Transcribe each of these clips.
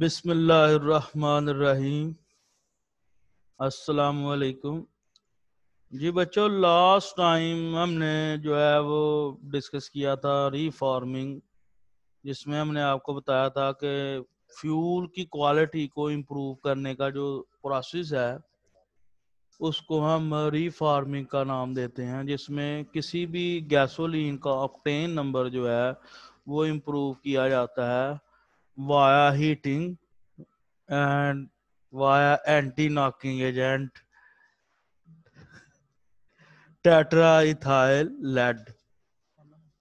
बिस्मिल्लाहिर्रहमानिर्रहीम अस्सलाम वालेकुम जी बच्चों लास्ट टाइम हमने जो है वो डिस्कस किया था रीफार्मिंग जिसमें हमने आपको बताया था कि फ्यूल की क्वालिटी को इम्प्रूव करने का जो प्रोसेस है उसको हम रीफार्मिंग का नाम देते हैं जिसमें किसी भी गैसोलीन का ऑक्टेन नंबर जो है वो इम्प्रूव किया जाता है via heating and via anti-knocking agent tetraethyl lead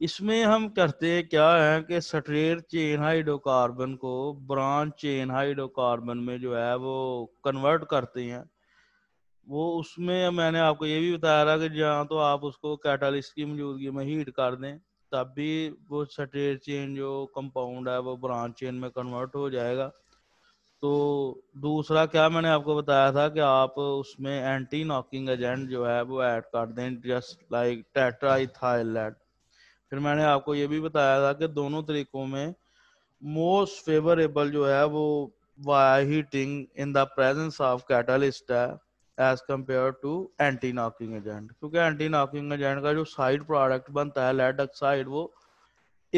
इसमें हम करते क्या है कि स्ट्रेट चेन हाइड्रोकार्बन को ब्रांच चेन हाइड्रोकार्बन में जो है वो कन्वर्ट करते हैं वो उसमें मैंने आपको ये भी बताया था कि जहाँ तो आप उसको कैटालिस्ट की मौजूदगी में हीट कर दें तब भी वो स्ट्रेट चेन जो कंपाउंड है वो ब्रांच चेन में कन्वर्ट हो जाएगा तो दूसरा क्या मैंने आपको बताया था कि आप उसमें एंटी नॉकिंग एजेंट जो है वो ऐड कर दें जस्ट लाइक टेट्राइथाइल एड फिर मैंने आपको ये भी बताया था कि दोनों तरीकों में मोस्ट फेवरेबल जो है वो via heating in the presence of catalyst है as compare to anti knocking agent क्योंकि एंटी नॉकिंग एजेंट का जो साइड प्रोडक्ट बनता है लेड ऑक्साइड वो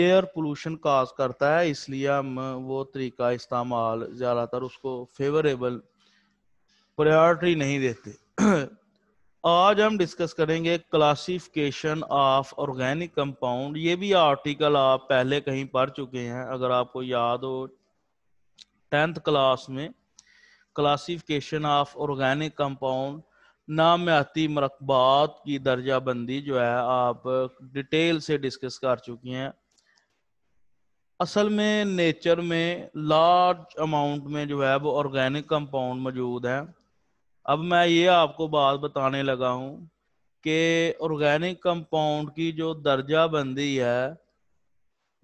एयर पोल्यूशन काज करता है इसलिए हम वो तरीका इस्तेमाल ज़्यादातर उसको फेवरेबल प्रायोरिटी नहीं देते आज हम डिस्कस करेंगे क्लासिफिकेशन ऑफ ऑर्गेनिक कंपाउंड ये भी आर्टिकल आप पहले कहीं पढ़ चुके हैं अगर आपको याद हो टेंथ क्लास में क्लासिफिकेशन ऑफ ऑर्गेनिक कंपाउंड नामियाती मरकबात की दर्जा बंदी जो है आप डिटेल से डिस्कस कर चुकी हैं असल में नेचर में लार्ज अमाउंट में जो है वो ऑर्गेनिक कंपाउंड मौजूद है अब मैं ये आपको बात बताने लगा हूँ कि ऑर्गेनिक कंपाउंड की जो दर्जा बंदी है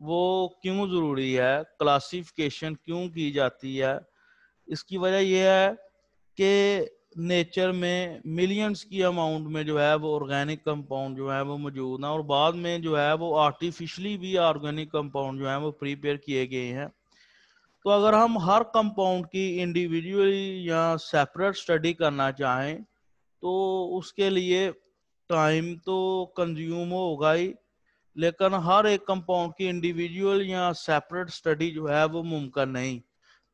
वो क्यों ज़रूरी है क्लासिफिकेशन क्यों की जाती है इसकी वजह यह है कि नेचर में मिलियंस की अमाउंट में जो है वो ऑर्गेनिक कंपाउंड जो है वो मौजूद हैं और बाद में जो है वो आर्टिफिशली भी ऑर्गेनिक कंपाउंड जो है वो प्रिपेयर किए गए हैं तो अगर हम हर कंपाउंड की इंडिविजुअली या सेपरेट स्टडी करना चाहें तो उसके लिए टाइम तो कंज्यूम होगा ही लेकिन हर एक कंपाउंड की इंडिविजुअल या सेपरेट स्टडी जो है वो मुमकिन नहीं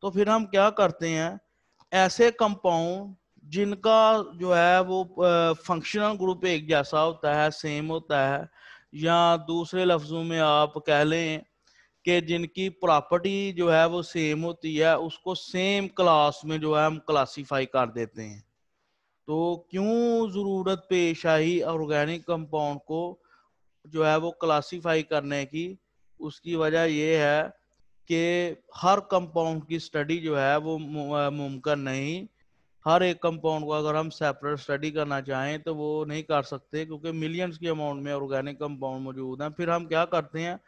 तो फिर हम क्या करते हैं ऐसे कंपाउंड जिनका जो है वो फंक्शनल ग्रुप एक जैसा होता है सेम होता है या दूसरे लफ्जों में आप कह लें कि जिनकी प्रॉपर्टी जो है वो सेम होती है उसको सेम क्लास में जो है हम क्लासीफाई कर देते हैं तो क्यों ज़रूरत पेश आई ऑर्गेनिक कंपाउंड को जो है वो क्लासीफाई करने की उसकी वजह यह है कि हर कंपाउंड की स्टडी जो है वो मुमकिन नहीं हर एक कंपाउंड को अगर हम सेपरेट स्टडी करना चाहें तो वो नहीं कर सकते क्योंकि मिलियंस की अमाउंट में ऑर्गेनिक कंपाउंड मौजूद हैं फिर हम क्या करते हैं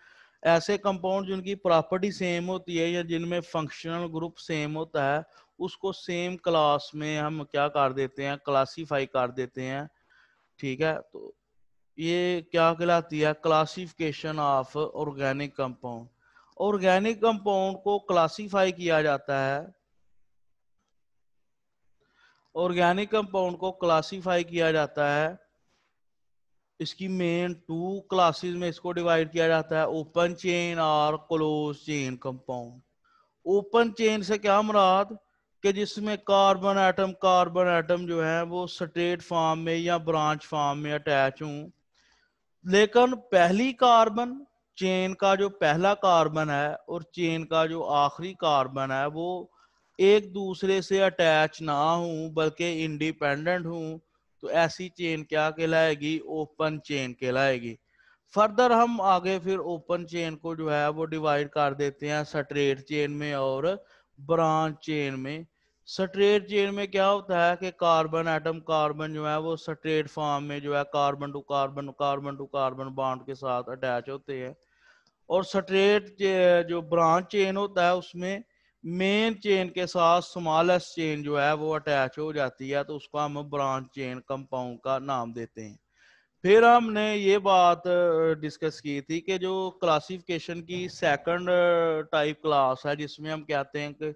ऐसे कंपाउंड जिनकी प्रॉपर्टी सेम होती है या जिनमें फंक्शनल ग्रुप सेम होता है उसको सेम क्लास में हम क्या कर देते हैं क्लासीफाई कर देते हैं ठीक है तो ये क्या कहलाती है classification of organic compound organic compound को क्लासिफाई किया जाता है ऑर्गेनिक कंपाउंड को क्लासिफाई किया जाता है इसकी मेन टू क्लासेस में इसको डिवाइड किया जाता है ओपन चेन और close chain compound open chain से क्या मुराद कि जिसमें कार्बन एटम कार्बन एटम जो है वो स्ट्रेट फॉर्म में या ब्रांच फॉर्म में अटैच हूं लेकिन पहली कार्बन चेन का जो पहला कार्बन है और चेन का जो आखिरी कार्बन है वो एक दूसरे से अटैच ना हूं बल्कि इंडिपेंडेंट हूं तो ऐसी चेन क्या कहलाएगी ओपन चेन कहलाएगी फर्दर हम आगे फिर ओपन चेन को जो है वो डिवाइड कर देते हैं स्ट्रेट चेन में और ब्रांच चेन में स्ट्रेट चेन में क्या होता है कि कार्बन एटम कार्बन जो है वो स्ट्रेट फॉर्म में जो है carbon to carbon carbon to carbon bond के साथ अटैच होते हैं और स्ट्रेट जो ब्रांच चेन होता है उसमें मेन चेन के साथ स्मॉलेस्ट चेन जो है वो अटैच हो जाती है तो उसको हम ब्रांच चेन कंपाउंड का नाम देते हैं फिर हमने ये बात डिस्कस की थी कि जो क्लासिफिकेशन की सेकंड टाइप क्लास है जिसमें हम कहते हैं कि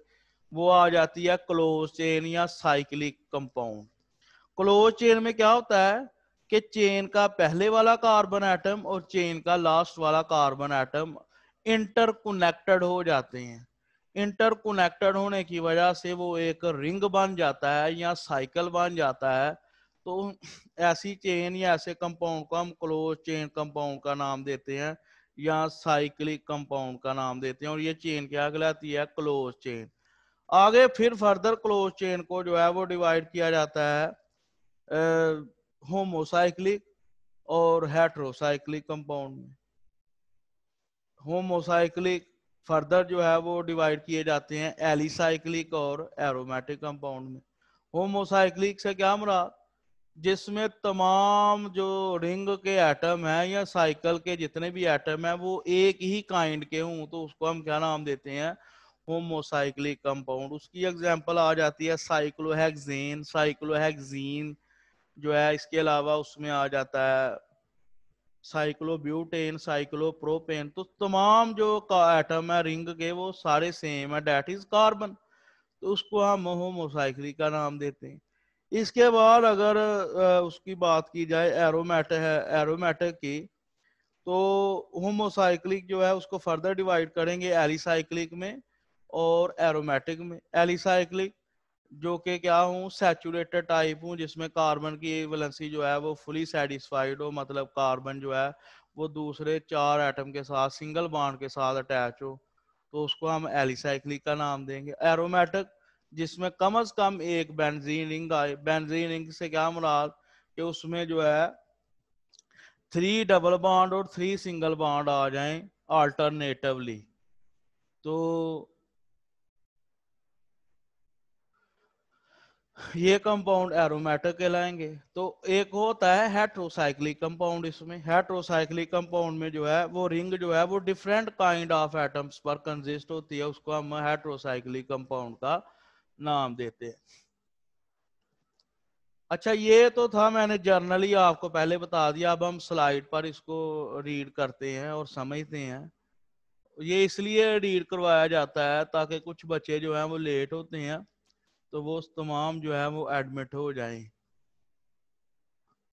वो आ जाती है क्लोज चेन या साइक्लिक कंपाउंड क्लोज चेन में क्या होता है कि चेन का पहले वाला कार्बन एटम और चेन का लास्ट वाला कार्बन एटम इंटरकोनेक्टेड हो जाते हैं इंटरकोनेक्टेड होने की वजह से वो एक रिंग बन जाता है या साइकिल बन जाता है तो ऐसी चेन या ऐसे कंपाउंड को हम क्लोज चेन कंपाउंड का नाम देते हैं या साइक्लिक कंपाउंड का नाम देते हैं और ये चेन क्या कहलाती है क्लोज चेन आगे फिर फर्दर क्लोज चेन को जो है वो डिवाइड किया जाता है होमोसाइक्लिक और हेट्रोसाइक्लिक कंपाउंड में होमोसाइक्लिक फर्दर जो है वो डिवाइड किए जाते हैं एलिसाइक्लिक और एरोमेटिक कंपाउंड में होमोसाइक्लिक से क्या मरा जिसमें तमाम जो रिंग के एटम हैं या साइकिल के जितने भी एटम हैं वो एक ही काइंड के हों तो उसको हम क्या नाम देते हैं होमोसाइक्लिक कंपाउंड उसकी एग्जांपल आ जाती है साइक्लोहेक्सेन साइक्लोहेक्जीन जो है इसके अलावा उसमें आ जाता है साइक्लोब्यूटेन साइक्लोप्रोपेन तो तमाम जो एटम है रिंग के वो सारे सेम है डेट इज कार्बन तो उसको हम होमोसाइक्ली का नाम देते हैं इसके बाद अगर उसकी बात की जाए एरोमेट है एरोमेटिक की तो होमोसाइक्लिक जो है उसको फर्दर डिवाइड करेंगे एलिसाइक्लिक में और एरोमेटिक में एलिसाइक्लिक जो कि क्या हूँ सैचुरेटेड टाइप हूँ जिसमें कार्बन की वलेंसी जो है वो फुली सेटिस्फाइड हो मतलब कार्बन जो है वो दूसरे चार एटम के साथ सिंगल बाड के साथ अटैच हो तो उसको हम एलिसाइक्लिक का नाम देंगे एरोमेटिक जिसमें कम अज कम एक बेंजीन रिंग आए बेंजीन रिंग से क्या मुराद कि उसमें जो है थ्री डबल बॉन्ड और थ्री सिंगल बॉन्ड आ जाए अल्टरनेटिवली तो ये कंपाउंड एरोमेटिक कहलाएंगे तो एक होता है हेट्रोसाइक्लिक कंपाउंड इसमें हेट्रोसाइक्लिक कंपाउंड में जो है वो रिंग जो है वो डिफरेंट काइंड ऑफ एटम्स पर कंजिस्ट होती है उसको हम हेट्रोसाइक्लिक कंपाउंड का नाम देते हैं अच्छा ये तो था मैंने जर्नली आपको पहले बता दिया अब हम स्लाइड पर इसको रीड करते हैं और समझते हैं ये इसलिए रीड करवाया जाता है ताकि कुछ बच्चे जो हैं वो लेट होते हैं तो वो तमाम जो है वो एडमिट हो जाएं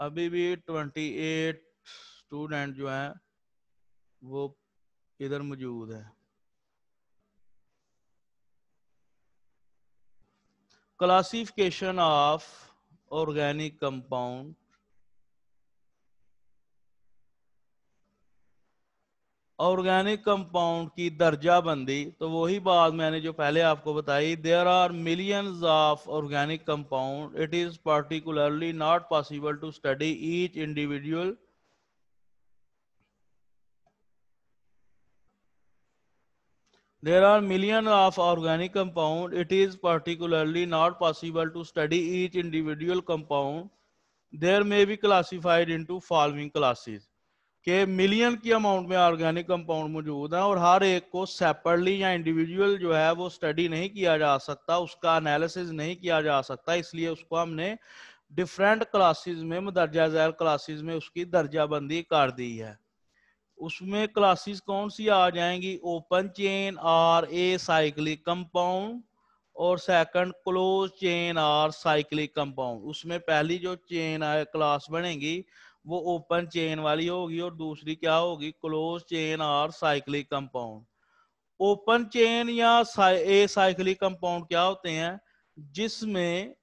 अभी भी 28 स्टूडेंट जो है वो इधर मौजूद है classification of organic compound organic compound की दर्जा बंदी तो वही बात मैंने जो पहले आपको बताई there are million of organic compound it is particularly not possible to study each individual there are million of organic compound it is particularly not possible to study each individual compound there may be classified into following classes कि million की amount में organic compound मौजूद है और हर एक को separately या individual जो है वो स्टडी नहीं किया जा सकता उसका एनालिसिस नहीं किया जा सकता इसलिए उसको हमने डिफरेंट क्लासेस में दर्जा जैल क्लासेस में उसकी दर्जाबंदी कर दी है उसमें क्लासेस कौन सी आ जाएंगी open chain or acyclic compound और second close chain or cyclic compound उसमें पहली जो चेन क्लास बनेगी वो ओपन चेन वाली होगी और दूसरी क्या होगी क्लोज चेन और साइक्लिक कंपाउंड ओपन चेन या ए साइक्लिक कंपाउंड क्या होते हैं जिसमें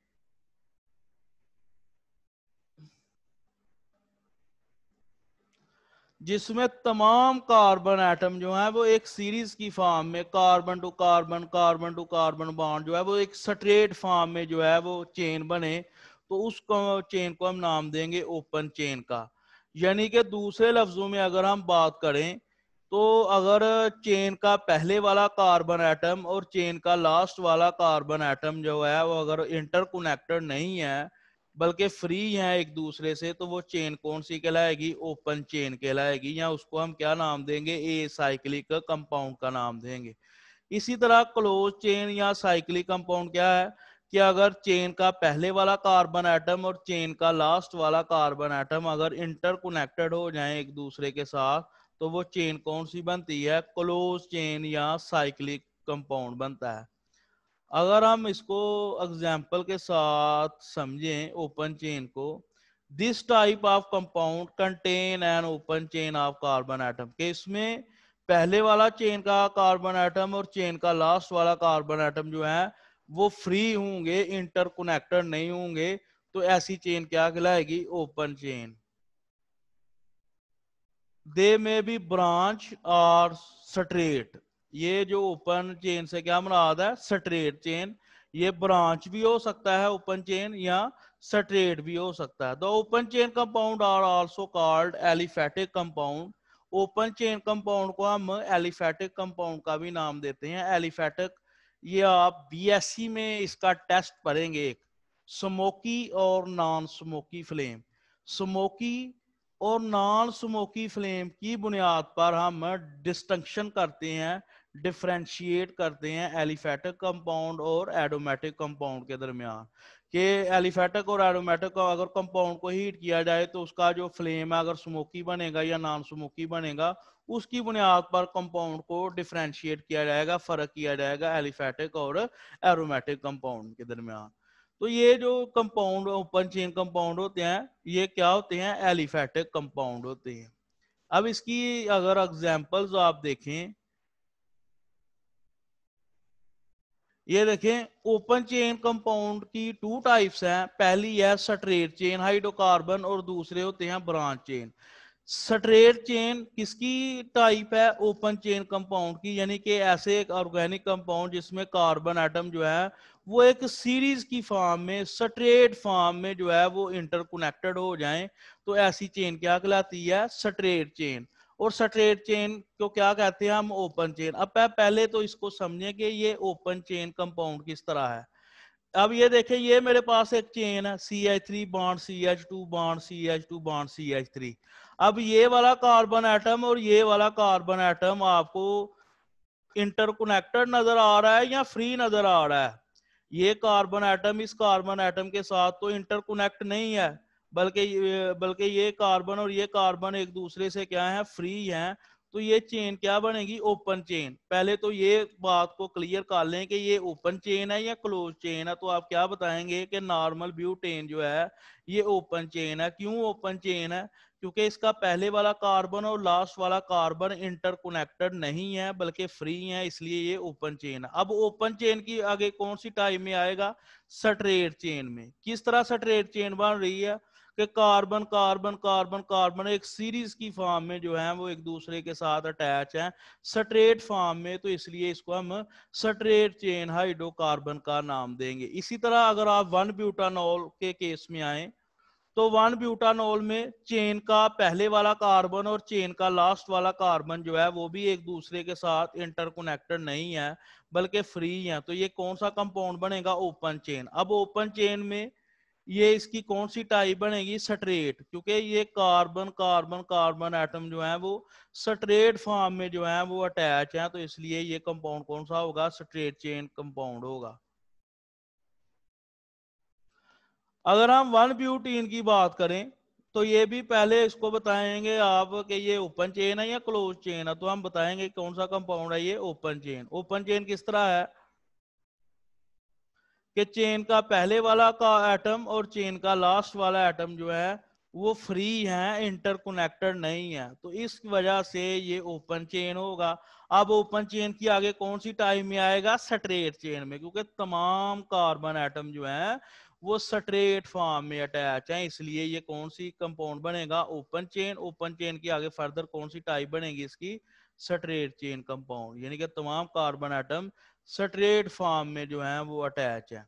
जिसमें तमाम कार्बन एटम जो है वो एक सीरीज की फॉर्म में carbon to carbon carbon to carbon bond जो है वो एक स्ट्रेट फॉर्म में जो है वो चेन बने तो उस चेन को हम नाम देंगे ओपन चेन का यानी कि दूसरे लफ्जों में अगर हम बात करें तो अगर चेन का पहले वाला कार्बन एटम और चेन का लास्ट वाला कार्बन एटम जो है वो अगर इंटरकोनेक्टेड नहीं है बल्कि फ्री है एक दूसरे से तो वो चेन कौन सी कहलाएगी ओपन चेन कहलाएगी या उसको हम क्या नाम देंगे ए साइक्लिक कंपाउंड का नाम देंगे इसी तरह क्लोज चेन या साइक्लिक कंपाउंड क्या है कि अगर चेन का पहले वाला कार्बन एटम और चेन का लास्ट वाला कार्बन एटम अगर इंटरकोनेक्टेड हो जाए एक दूसरे के साथ तो वो चेन कौन सी बनती है क्लोज चेन या साइक्लिक कंपाउंड बनता है अगर हम इसको एग्जाम्पल के साथ समझें ओपन चेन को this type of compound contain an open chain of carbon atom के इसमें पहले वाला चेन का कार्बन एटम और चेन का लास्ट वाला कार्बन एटम जो है वो फ्री होंगे इंटरकोनेक्टेड नहीं होंगे तो ऐसी चेन क्या कहलाएगी ओपन चेन दे में भी ब्रांच और स्ट्रेट ये जो ओपन चेन से क्या मुराद है स्ट्रेट चेन ये ब्रांच भी हो सकता है ओपन चेन या स्ट्रेट भी हो सकता है the open chain compound are also called aliphatic compound open chain compound को हम एलिफेटिक कंपाउंड का भी नाम देते हैं एलिफेटिक ये आप बी में इसका टेस्ट भरेंगे एक स्मोकी और नॉन स्मोकी फ्लेम स्मोकी और नॉन स्मोकी फ्लेम की बुनियाद पर हम डिस्टंक्शन करते हैं डिफ्रेंशिएट करते हैं एलिफेटिक कंपाउंड और एडोमेटिक कंपाउंड के दरमियान कि एलिफेटिक और एरोमेटिक अगर कंपाउंड को हीट किया जाए तो उसका जो फ्लेम है अगर स्मोकी बनेगा या नॉन स्मोकी बनेगा उसकी बुनियाद पर कंपाउंड को डिफ्रेंशिएट किया जाएगा फर्क किया जाएगा एलिफेटिक और एरोमेटिक कंपाउंड के दरमियान तो ये जो कंपाउंड ओपन चेन कंपाउंड होते हैं ये क्या होते हैं एलिफेटिक कंपाउंड होते हैं अब इसकी अगर एग्जाम्पल्स आप देखें ये देखें ओपन चेन कंपाउंड की टू टाइप्स हैं पहली है स्ट्रेट चेन हाइड्रोकार्बन और दूसरे होते हैं ब्रांच चेन स्ट्रेट चेन किसकी टाइप है ओपन चेन कंपाउंड की यानी कि ऐसे एक ऑर्गेनिक कंपाउंड जिसमें कार्बन एटम जो है वो एक सीरीज की फॉर्म में स्ट्रेट फॉर्म में जो है वो इंटरकोनेक्टेड हो जाए तो ऐसी चेन क्या कहलाती है स्ट्रेट चेन और स्ट्रेट चेन को क्या कहते हैं हम ओपन चेन अब पहले तो इसको कि ये ओपन चेन कंपाउंड किस तरह है अब ये देखें ये मेरे पास एक चेन है C H three bond C H two bond C H two bond C H three अब ये वाला कार्बन एटम और ये वाला कार्बन एटम आपको इंटरकोनेक्टेड नजर आ रहा है या फ्री नजर आ रहा है ये कार्बन एटम इस कार्बन एटम के साथ तो इंटरकोनेक्ट नहीं है बल्कि बल्कि ये कार्बन और ये कार्बन एक दूसरे से क्या है फ्री है तो ये चेन क्या बनेगी ओपन चेन पहले तो ये बात को क्लियर कर लें कि ये ओपन चेन है या क्लोज चेन है तो आप क्या बताएंगे कि नॉर्मल ब्यूटेन जो है ये ओपन चेन है क्यों ओपन चेन है क्योंकि इसका पहले वाला कार्बन और लास्ट वाला कार्बन इंटरकोनेक्टेड नहीं है बल्कि फ्री है इसलिए ये ओपन चेन है अब ओपन चेन की आगे कौन सी टाइम में आएगा सटरेट चेन में किस तरह सटरेट चेन बन रही है कि कार्बन कार्बन कार्बन कार्बन एक सीरीज की फॉर्म में जो है वो एक दूसरे के साथ अटैच है स्ट्रेट फॉर्म में तो इसलिए इसको हम स्ट्रेट चेन हाइड्रोकार्बन का नाम देंगे इसी तरह अगर आप वन ब्यूटानोल के केस में आए तो वन ब्यूटानोल में चेन का पहले वाला कार्बन और चेन का लास्ट वाला कार्बन जो है वो भी एक दूसरे के साथ इंटरकोनेक्टेड नहीं है बल्कि फ्री है तो ये कौन सा कंपाउंड बनेगा ओपन चेन अब ओपन चेन में ये इसकी कौन सी टाइप बनेगी स्ट्रेट क्योंकि ये कार्बन कार्बन कार्बन एटम जो है वो सट्रेट फॉर्म में जो है वो अटैच है तो इसलिए ये कंपाउंड कौन सा होगा स्ट्रेट चेन कंपाउंड होगा अगर हम वन ब्यूटीन की बात करें तो ये भी पहले इसको बताएंगे आप कि ये ओपन चेन है या क्लोज चेन है तो हम बताएंगे कौन सा कंपाउंड है ये ओपन चेन ओपन चेन किस तरह है कि चेन का पहले वाला का एटम और चेन का लास्ट वाला एटम जो है वो फ्री है इंटरकोनेक्टेड नहीं है तो इस वजह से ये ओपन चेन होगा अब ओपन चेन की आगे कौन सी टाइप में आएगा स्ट्रेट चेन में क्योंकि तमाम कार्बन एटम जो है वो स्ट्रेट फॉर्म में अटैच है इसलिए ये कौन सी कंपाउंड बनेगा ओपन चेन ओपन चेन की आगे फर्दर कौन सी टाइप बनेगी इसकी स्ट्रेट चेन कंपाउंड यानी कि तमाम कार्बन एटम स्ट्रेट फॉर्म में जो है वो अटैच है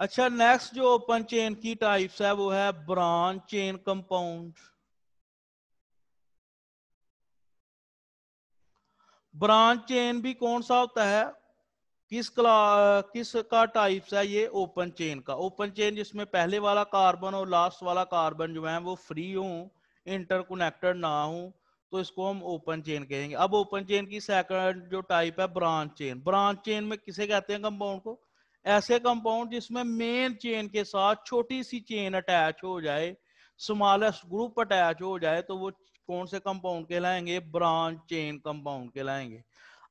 अच्छा नेक्स्ट जो ओपन चेन की टाइप्स है वो है branch chain compound branch chain भी कौन सा होता है किस क्ला किस का टाइप्स है ये ओपन चेन का ओपन चेन जिसमें पहले वाला कार्बन और लास्ट वाला कार्बन जो है वो फ्री हो इंटरकोनेक्टेड ना हो तो इसको हम ओपन चेन कहेंगे अब ओपन चेन की सेकंड जो टाइप है ब्रांच चेन ब्रांच चेन में किसे कहते हैं कंपाउंड को ऐसे कंपाउंड जिसमें मेन चेन के साथ छोटी सी चेन अटैच हो जाए स्मॉलेस्ट ग्रुप अटैच हो जाए तो वो कौन से कंपाउंड कहलाएंगे ब्रांच चेन कंपाउंड कहलाएंगे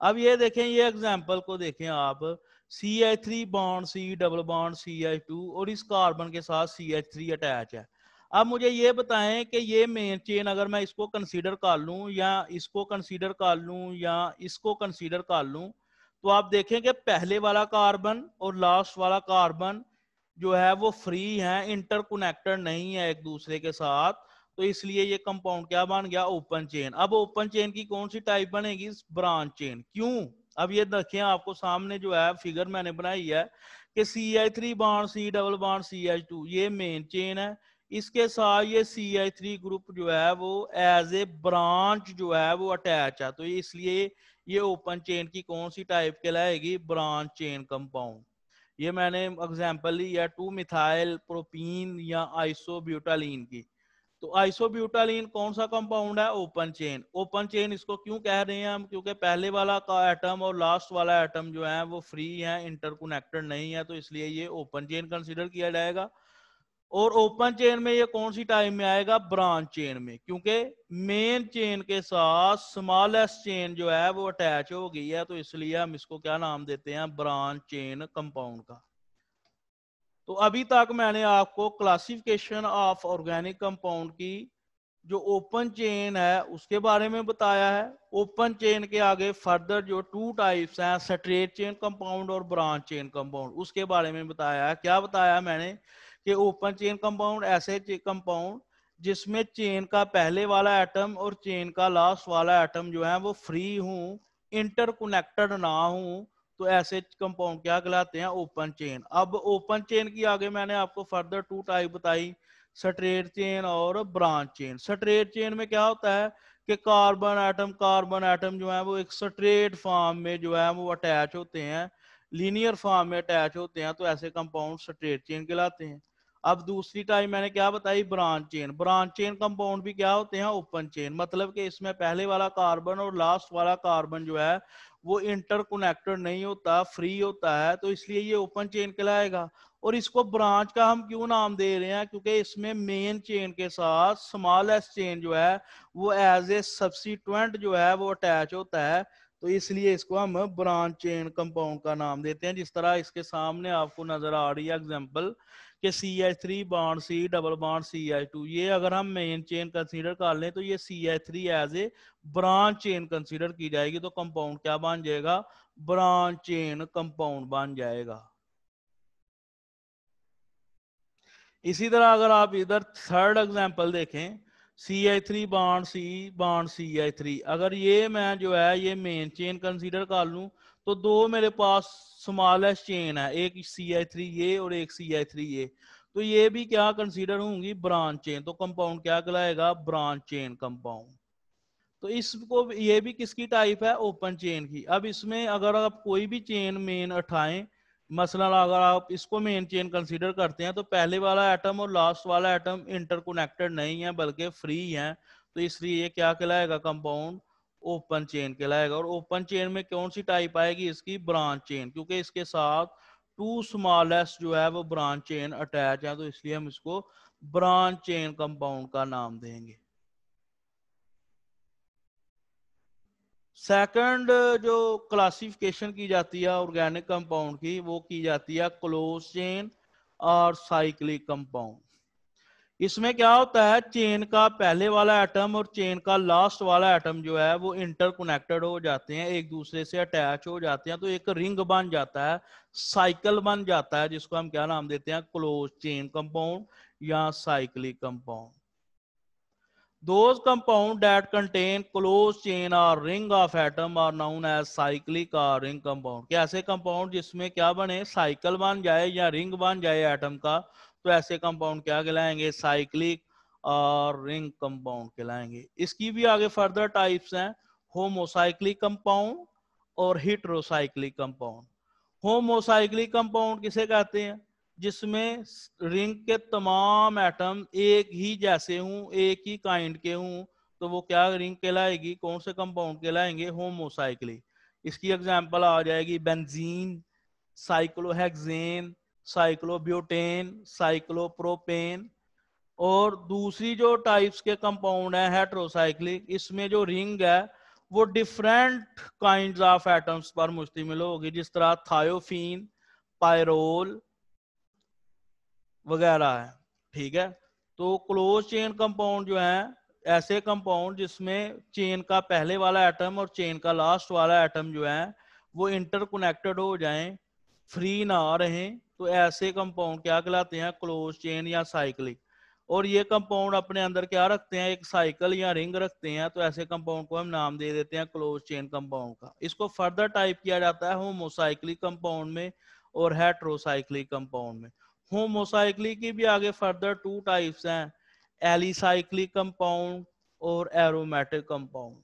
अब ये देखें ये एग्जाम्पल को देखें आप C H three bond C double bond C H two और इस कार्बन के साथ सी एच थ्री अटैच है अब मुझे ये बताएं कि ये मेन चेन अगर मैं इसको कंसीडर कर लूं या इसको कंसीडर कर लूं या इसको कंसीडर कर लूं तो आप देखें कि पहले वाला कार्बन और लास्ट वाला कार्बन जो है वो फ्री है इंटरकोनेक्टेड नहीं है एक दूसरे के साथ तो इसलिए ये कंपाउंड क्या बन गया ओपन चेन अब ओपन चेन की कौन सी टाइप बनेगी ब्रांच चेन क्यों अब ये देखें आपको सामने जो है फिगर मैंने बनाई है कि सी आई थ्री बाण C double bond C H two ये मेन चेन है इसके साथ ये सी आई थ्री ग्रुप जो है वो एज ए ब्रांच जो है वो अटैच है तो इसलिए ये ओपन चेन की कौन सी टाइप के लाएगी ब्रांच चेन कंपाउंड ये मैंने एग्जाम्पल ली है टू मिथाइल प्रोपीन या आइसोब्यूटालीन की तो आइसोब्यूटालीन कौन सा कंपाउंड है ओपन चेन ओपन चेन इसको क्यों कह रहे हैं हम क्योंकि पहले वाला का एटम और लास्ट वाला एटम जो है वो फ्री है इंटरकोनेक्टेड नहीं है तो इसलिए ये ओपन चेन कंसिडर किया जाएगा और ओपन चेन में ये कौन सी टाइम में आएगा ब्रांच चेन में क्योंकि मेन चेन के साथ स्मॉलेस्ट चेन जो है वो अटैच हो गई है तो इसलिए हम इसको क्या नाम देते हैं ब्रांच चेन कंपाउंड का तो अभी तक मैंने आपको क्लासिफिकेशन ऑफ ऑर्गेनिक कंपाउंड की जो ओपन चेन है उसके बारे में बताया है ओपन चेन के आगे फर्दर जो टू टाइप्स हैं स्ट्रेट चेन कंपाउंड और ब्रांच चेन कंपाउंड उसके बारे में बताया है क्या बताया मैंने कि ओपन चेन कंपाउंड ऐसे कंपाउंड जिसमें चेन का पहले वाला एटम और चेन का लास्ट वाला एटम जो है वो फ्री हूँ इंटरकोनेक्टेड ना हूँ तो ऐसे कंपाउंड क्या कहलाते हैं ओपन चेन अब ओपन चेन की आगे मैंने आपको फर्दर टू टाइप बताई स्ट्रेट चेन और ब्रांच चेन स्ट्रेट चेन में क्या होता है कि कार्बन एटम कार्बन एटम जो है वो एक स्ट्रेट फॉर्म में जो है वो अटैच होते हैं लीनियर फॉर्म में अटैच होते हैं तो ऐसे कंपाउंड स्ट्रेट चेन कहलाते हैं अब दूसरी टाइप मैंने क्या बताई branch chain branch chain compound भी क्या होते हैं ओपन चेन मतलब कि इसमें पहले वाला कार्बन और लास्ट वाला कार्बन जो है वो इंटरकोनेक्टेड नहीं होता फ्री होता है तो इसलिए ये ओपन चेन कहलाएगा और इसको ब्रांच का हम क्यों नाम दे रहे हैं क्योंकि इसमें मेन चेन के साथ स्मॉलेस्ट चेन जो है वो एज ए सब्सिटेंट जो है वो अटैच होता है तो इसलिए इसको हम ब्रांच चेन कंपाउंड का नाम देते हैं जिस तरह इसके सामने आपको नजर आ रही है एग्जाम्पल कि C H three bond C double bond C H two ये अगर हम मेन चेन कंसीडर कर लें तो ये C H three as a branch chain consider की जाएगी तो कंपाउंड क्या बन जाएगा ब्रांच चेन कंपाउंड बन जाएगा इसी तरह अगर आप इधर थर्ड एग्जांपल देखें C I three bond C bond C I three अगर ये मैं जो है ये मेन चेन कंसीडर कर लूं तो दो मेरे पास स्मॉलेस्ट चेन है एक सी आई थ्री ए और एक सी आई थ्री ए तो ये भी क्या कंसीडर होंगी ब्रांच चेन तो कंपाउंड क्या कहलाएगा ब्रांच चेन कंपाउंड तो इसको ये भी किसकी टाइप है ओपन चेन की अब इसमें अगर आप कोई भी चेन मेन उठाएं मसलन अगर आप इसको मेन चेन कंसीडर करते हैं तो पहले वाला एटम और लास्ट वाला एटम इंटरकोनेक्टेड नहीं है बल्कि फ्री है तो इसलिए ये क्या कहलाएगा कंपाउंड ओपन चेन कहलाएगा और ओपन चेन में कौन सी टाइप आएगी इसकी ब्रांच चेन क्योंकि इसके साथ टू स्मॉलेस्ट जो है वो ब्रांच चेन अटैच है तो इसलिए हम इसको ब्रांच चेन कंपाउंड का नाम देंगे सेकंड जो क्लासिफिकेशन की जाती है ऑर्गेनिक कंपाउंड की वो की जाती है क्लोज चेन और साइक्लिक कंपाउंड इसमें क्या होता है चेन का पहले वाला एटम और चेन का लास्ट वाला एटम जो है वो इंटरकोनेक्टेड हो जाते हैं एक दूसरे से अटैच हो जाते हैं तो एक रिंग बन जाता है साइकिल बन जाता है जिसको हम क्या नाम देते हैं क्लोज चेन कंपाउंड या cyclic compound those compound that contain close chain or ring of atom are known as cyclic or ring compound कैसे कंपाउंड जिसमें क्या बने साइकिल बन जाए या रिंग बन जाए एटम का तो ऐसे कंपाउंड क्या कहलाएंगे साइक्लिक और रिंग कंपाउंड कहलाएंगे इसकी भी आगे फर्दर टाइप्स हैं होमोसाइक्लिक कंपाउंड और हिट्रोसाइक्लिक कंपाउंड होमोसाइक्लिक कंपाउंड किसे कहते हैं जिसमें रिंग के तमाम एटम एक ही जैसे हूं एक ही काइंड के हूं तो वो क्या रिंग कहलाएगी कौन से कंपाउंड कहलाएंगे होमोसाइक्लिक इसकी एग्जाम्पल आ जाएगी बेंजीन साइक्लोहेक्सेन साइक्लोब्यूटेन साइक्लोप्रोपेन और दूसरी जो टाइप्स के कंपाउंड है हेट्रोसाइक्लिक इसमें जो रिंग है वो डिफरेंट काइंड ऑफ एटम्स पर मुश्तमिल होगी जिस तरह थायोफीन पायरोल वगैरह है ठीक है तो क्लोज चेन कंपाउंड जो है ऐसे कंपाउंड जिसमें चेन का पहले वाला एटम और चेन का लास्ट वाला एटम जो है वो इंटरकोनेक्टेड हो जाएं फ्री ना रहें तो ऐसे कंपाउंड क्या कहलाते हैं क्लोज चेन या साइक्लिक और ये कंपाउंड अपने अंदर क्या रखते हैं एक साइकिल या रिंग रखते हैं तो ऐसे कंपाउंड को हम नाम दे देते हैं क्लोज चेन कंपाउंड का इसको फर्दर टाइप किया जाता है होमोसाइक्लिक कंपाउंड में और हेट्रोसाइक्लिक कंपाउंड में होमोसाइक्लिक की भी आगे फर्दर टू टाइप्स हैं एलिसाइक्लिक कंपाउंड और एरोमेटिक कंपाउंड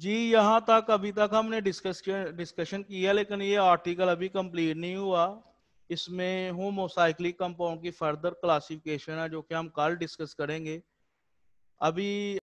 जी यहाँ तक अभी तक हमने डिस्कशन डिस्कशन किया लेकिन ये आर्टिकल अभी कंप्लीट नहीं हुआ इसमें होमोसाइक्लिक कंपाउंड की फर्दर क्लासिफिकेशन है जो कि हम कल डिस्कस करेंगे अभी